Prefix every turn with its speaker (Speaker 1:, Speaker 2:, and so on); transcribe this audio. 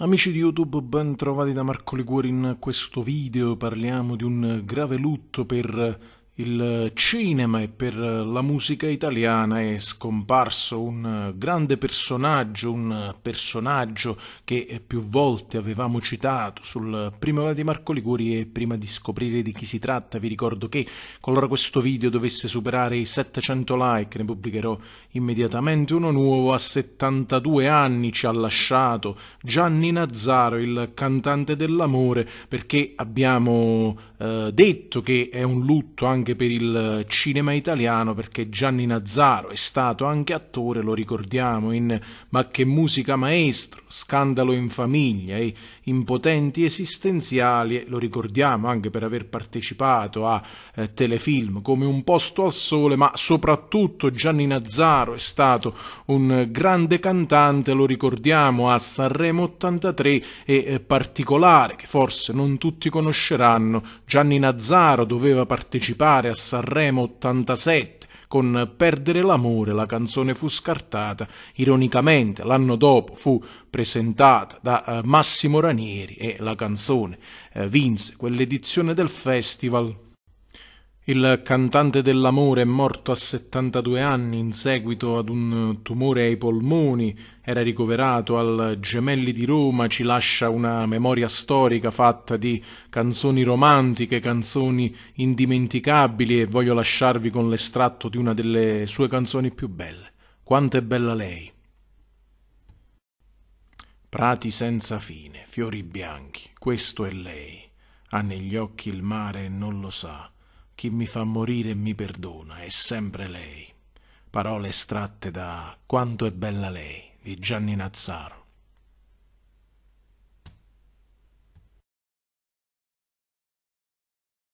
Speaker 1: Amici di YouTube, ben trovati da Marco Liguori in questo video. Parliamo di un grave lutto per il cinema e per la musica italiana è scomparso un grande personaggio, un personaggio che più volte avevamo citato sul Primavera di Marco Liguri e prima di scoprire di chi si tratta vi ricordo che qualora questo video dovesse superare i 700 like ne pubblicherò immediatamente uno nuovo a 72 anni ci ha lasciato Gianni Nazzaro il cantante dell'amore perché abbiamo eh, detto che è un lutto anche anche per il cinema italiano perché Gianni Nazzaro è stato anche attore, lo ricordiamo, in Ma che musica maestro, Scandalo in famiglia e Impotenti esistenziali, lo ricordiamo anche per aver partecipato a eh, telefilm come Un posto al sole, ma soprattutto Gianni Nazzaro è stato un grande cantante, lo ricordiamo a Sanremo 83 e eh, particolare che forse non tutti conosceranno, Gianni Nazzaro doveva partecipare partecipare a Sanremo 87 con Perdere l'amore la canzone fu scartata, ironicamente l'anno dopo fu presentata da eh, Massimo Ranieri e la canzone eh, vinse quell'edizione del festival il cantante dell'amore è morto a 72 anni in seguito ad un tumore ai polmoni, era ricoverato al Gemelli di Roma, ci lascia una memoria storica fatta di canzoni romantiche, canzoni indimenticabili e voglio lasciarvi con l'estratto di una delle sue canzoni più belle. Quanto è bella lei! Prati senza fine, fiori bianchi, questo è lei. Ha negli occhi il mare e non lo sa chi mi fa morire e mi perdona è sempre lei. Parole estratte da Quanto è bella lei di Gianni Nazzaro.